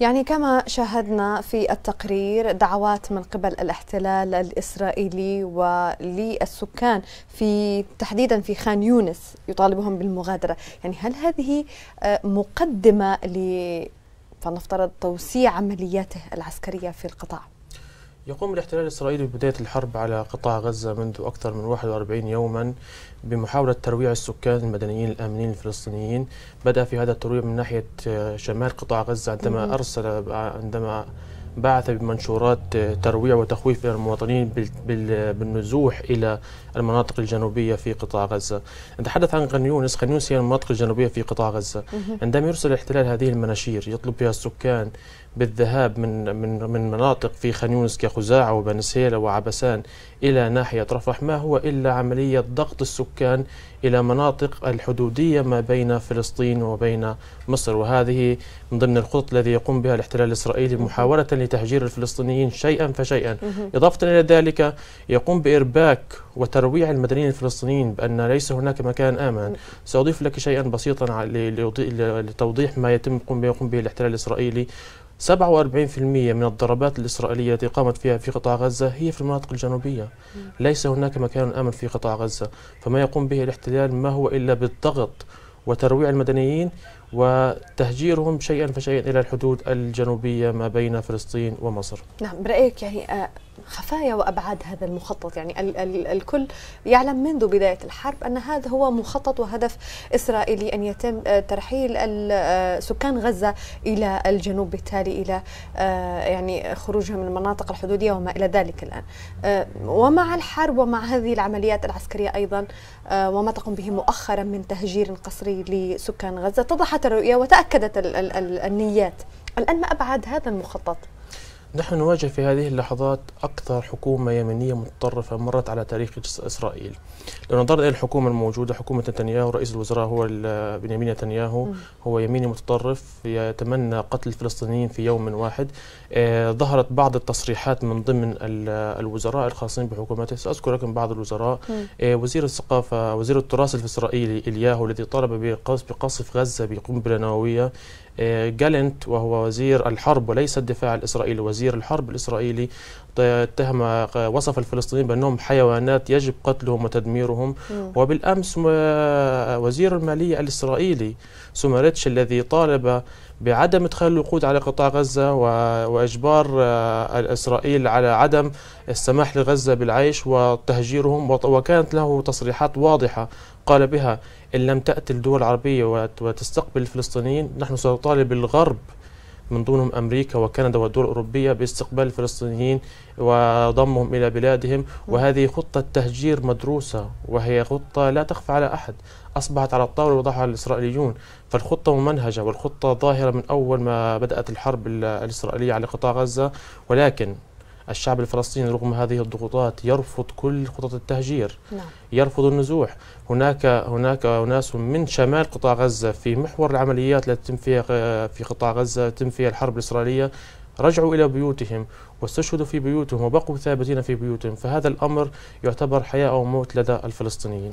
يعني كما شاهدنا في التقرير دعوات من قبل الاحتلال الاسرائيلي وللسكان في تحديدا في خان يونس يطالبهم بالمغادره، يعني هل هذه آه، مقدمه ل فلنفترض توسيع عملياته العسكريه في القطاع؟ يقوم الاحتلال الإسرائيلي ببداية الحرب على قطاع غزة منذ أكثر من 41 يوما بمحاولة ترويع السكان المدنيين الآمنين الفلسطينيين بدأ في هذا الترويع من ناحية آه، شمال قطاع غزة عندما أرسل آه، عندما بعث بمنشورات ترويع وتخويف المواطنين بالنزوح إلى المناطق الجنوبية في قطاع غزة نتحدث عن غن يونس غن يونس هي المناطق الجنوبية في قطاع غزة عندما يرسل الاحتلال هذه المناشير يطلب بها السكان بالذهاب من من من مناطق في خان يونس كخزاعه وبنسهيله وعبسان الى ناحيه رفح ما هو الا عمليه ضغط السكان الى مناطق الحدوديه ما بين فلسطين وبين مصر وهذه من ضمن الخطط الذي يقوم بها الاحتلال الاسرائيلي محاوله لتهجير الفلسطينيين شيئا فشيئا إضافة إلى ذلك يقوم بإرباك وترويع المدنيين الفلسطينيين بأن ليس هناك مكان آمن سأضيف لك شيئا بسيطا لتوضيح ما يتم يقوم به الاحتلال الإسرائيلي 47% من الضربات الإسرائيلية التي قامت فيها في قطاع غزة هي في المناطق الجنوبية ليس هناك مكان آمن في قطاع غزة فما يقوم به الاحتلال ما هو إلا بالضغط وترويع المدنيين وتهجيرهم شيئا فشيئا إلى الحدود الجنوبية ما بين فلسطين ومصر نعم برأيك يعني آه، خفايا وأبعاد هذا المخطط يعني ال ال الكل يعلم منذ بداية الحرب أن هذا هو مخطط وهدف إسرائيلي أن يتم آه، ترحيل آه، سكان غزة إلى الجنوب بالتالي إلى يعني خروجهم من المناطق الحدودية وما إلى ذلك الآن ومع الحرب ومع هذه العمليات العسكرية أيضا وما تقوم به مؤخرا من تهجير قسري لسكان غزة اتضحت وضحت الرؤية وتأكدت النيات الآن ما أبعد هذا المخطط نحن نواجه في هذه اللحظات أكثر حكومة يمنية متطرفة مرت على تاريخ إسرائيل لو نظرنا إلى الحكومة الموجودة حكومة نتنياهو رئيس الوزراء هو بنيامين نتنياهو هو يميني متطرف يتمنى قتل الفلسطينيين في يوم واحد آه ظهرت بعض التصريحات من ضمن الوزراء الخاصين بحكومته سأذكر لكم بعض الوزراء آه وزير الثقافة وزير التراث الإسرائيلي إلياهو الذي طالب بقصف غزة بقنبلة نووية جالنت وهو وزير الحرب وليس الدفاع الإسرائيلي وزير الحرب الإسرائيلي اتهم آه، وصف الفلسطينيين بأنهم حيوانات يجب قتلهم وتدميرهم وبالأمس آه، وزير المالية الإسرائيلي سومريتش الذي طالب بعدم ادخال الوقود على قطاع غزه واجبار آه، اسرائيل على عدم السماح لغزه بالعيش وتهجيرهم وكانت له تصريحات واضحه قال بها ان لم تاتي الدول العربيه وتستقبل الفلسطينيين نحن سنطالب الغرب من ضمنهم أمريكا وكندا والدول الأوروبية باستقبال الفلسطينيين وضمهم إلى بلادهم وهذه خطة تهجير مدروسة وهي خطة لا تخفى على أحد أصبحت على الطاولة وضعها الإسرائيليون فالخطة ممنهجة والخطة ظاهرة من أول ما بدأت الحرب الإسرائيلية على قطاع غزة ولكن الشعب الفلسطيني رغم هذه الضغوطات يرفض كل خطط التهجير نعم. يرفض النزوح هناك هناك أناس من شمال قطاع غزة في محور العمليات التي تتم فيها في قطاع غزة تتم فيها الحرب الإسرائيلية رجعوا إلى بيوتهم واستشهدوا في بيوتهم وبقوا ثابتين في بيوتهم فهذا الأمر يعتبر حياة أو موت لدى الفلسطينيين